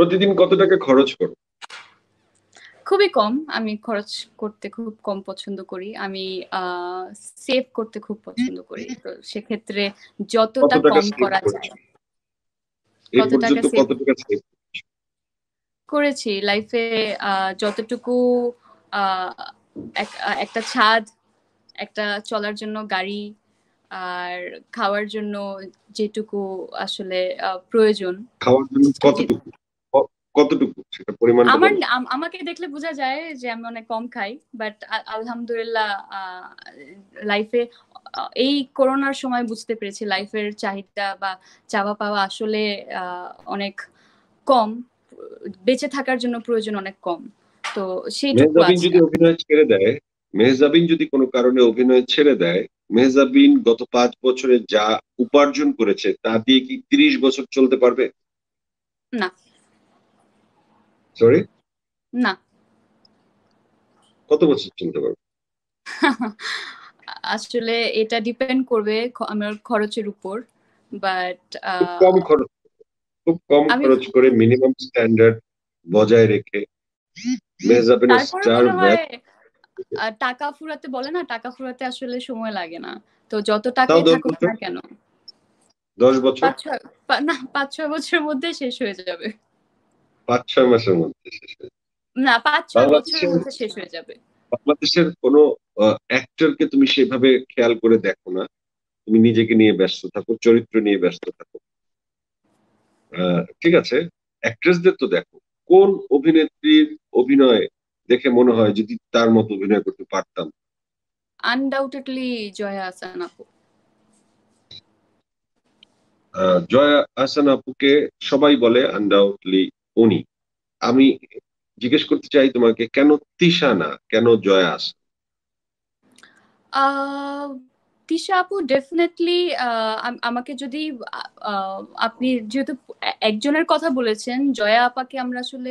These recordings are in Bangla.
প্রতিদিন কত টাকা খরচ করো খুবই কম আমি খরচ করতে খুব কম পছন্দ করি আমি সেভ করতে খুব পছন্দ করি তো সেক্ষেত্রে যতটা কম করা যায় কত টাকা সেভ করেছি লাইফে যতটুকু একটা ছাদ একটা চলার জন্য গাড়ি আর খাওয়ার জন্য যেটুকু আসলে প্রয়োজন খাওয়ার জন্য কতটুকু কতটুকু সেটা পরিমাণ আমার আমাকে দেখলে বোঝা যায় যে আমি অনেক কম খাই বাট আলহামদুলিল্লাহ লাইফে এই করোনার সময় বুঝতে পেরেছি লাইফের চাহিদা বা চাওয়া পাওয়া আসলে অনেক কম বেঁচে থাকার জন্য প্রয়োজন অনেক কম তো সেই যদি অভিনয় ছেড়ে দেয় মেহজাবিন যদি কোনো কারণে অভিনয় ছেড়ে দেয় মেহজাবিন গত পাঁচ বছরে যা উপার্জন করেছে তা দিয়ে কি তিরিশ বছর চলতে পারবে না সরি না কত বছর চিন্তা পারবে আসলে এটা ডিপেন্ড করবে আমার খরচের উপর বাট কম খরচ খুব কম খরচ করে মিনিমাম স্ট্যান্ডার্ড বজায় রেখে টাকা ফুরাতে বলে না টাকা ফুরাতে আসলে সময় লাগে না তো যত টাকা থাকুক না কেন দশ বছর না পাঁচ ছয় বছরের মধ্যে শেষ হয়ে যাবে পাঁচ ছয় মাসের মধ্যে শেষ হয়ে না পাঁচ ছয় বছরের মধ্যে শেষ হয়ে যাবে বাংলাদেশের অ্যাক্টরকে তুমি সেভাবে খেয়াল করে দেখো না তুমি নিজেকে নিয়ে ব্যস্ত থাকো চরিত্র নিয়ে ব্যস্ত থাকো ঠিক আছে অ্যাক্ট্রেসদের তো দেখো কোন অভিনেত্রীর অভিনয় দেখে মনে হয় যদি তার মতো অভিনয় করতে পারতাম আনডাউটেডলি জয়া আহসান আপু জয়া আপুকে সবাই বলে আনডাউটলি উনি আমি জিজ্ঞেস করতে চাই তোমাকে কেন তিশা না কেন জয়াস তিশা আপু ডেফিনেটলি আমাকে যদি আপনি যেহেতু একজনের কথা বলেছেন জয়া আপাকে আমরা আসলে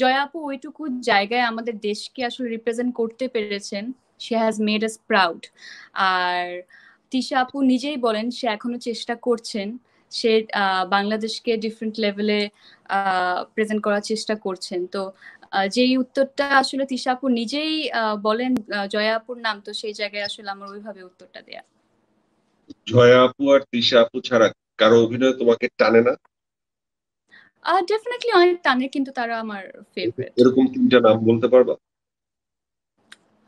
জয়া আপু ওইটুকু জায়গায় আমাদের দেশকে আসলে রিপ্রেজেন্ট করতে পেরেছেন she has made us proud আর তিশা আপু নিজেই বলেন সে এখনো চেষ্টা করছেন সে বাংলাদেশকে ডিফারেন্ট লেভেলে প্রেজেন্ট করার চেষ্টা করছেন তো যেই উত্তরটা আসলে তিশাপুর নিজেই বলেন জয়াপুর নাম তো সেই জায়গায় আসলে আমার ওইভাবে উত্তরটা দেয়া জয়াপু আর তিশাপু ছাড়া কারো অভিনয় তোমাকে টানে না ডেফিনেটলি অনেক টানে কিন্তু তারা আমার ফেভারিট এরকম তিনটা নাম বলতে পারবা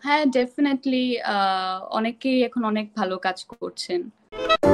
হ্যাঁ ডেফিনেটলি অনেকেই এখন অনেক ভালো কাজ করছেন